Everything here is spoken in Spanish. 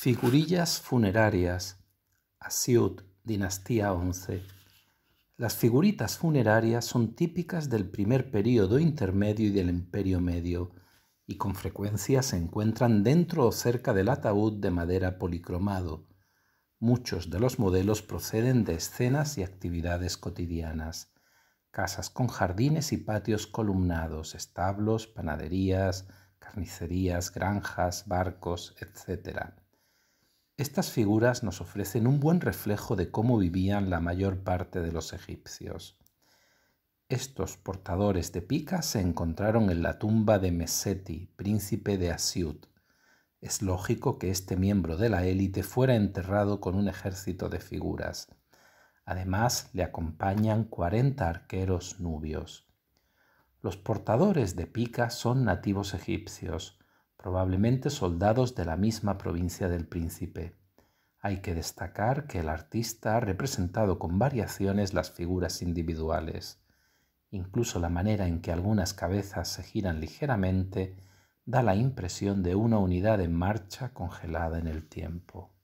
Figurillas funerarias, Asiut, dinastía 11. Las figuritas funerarias son típicas del primer período intermedio y del imperio medio, y con frecuencia se encuentran dentro o cerca del ataúd de madera policromado. Muchos de los modelos proceden de escenas y actividades cotidianas. Casas con jardines y patios columnados, establos, panaderías, carnicerías, granjas, barcos, etc. Estas figuras nos ofrecen un buen reflejo de cómo vivían la mayor parte de los egipcios. Estos portadores de pica se encontraron en la tumba de Meseti, príncipe de Asiut. Es lógico que este miembro de la élite fuera enterrado con un ejército de figuras. Además, le acompañan 40 arqueros nubios. Los portadores de pica son nativos egipcios probablemente soldados de la misma provincia del príncipe. Hay que destacar que el artista ha representado con variaciones las figuras individuales. Incluso la manera en que algunas cabezas se giran ligeramente da la impresión de una unidad en marcha congelada en el tiempo.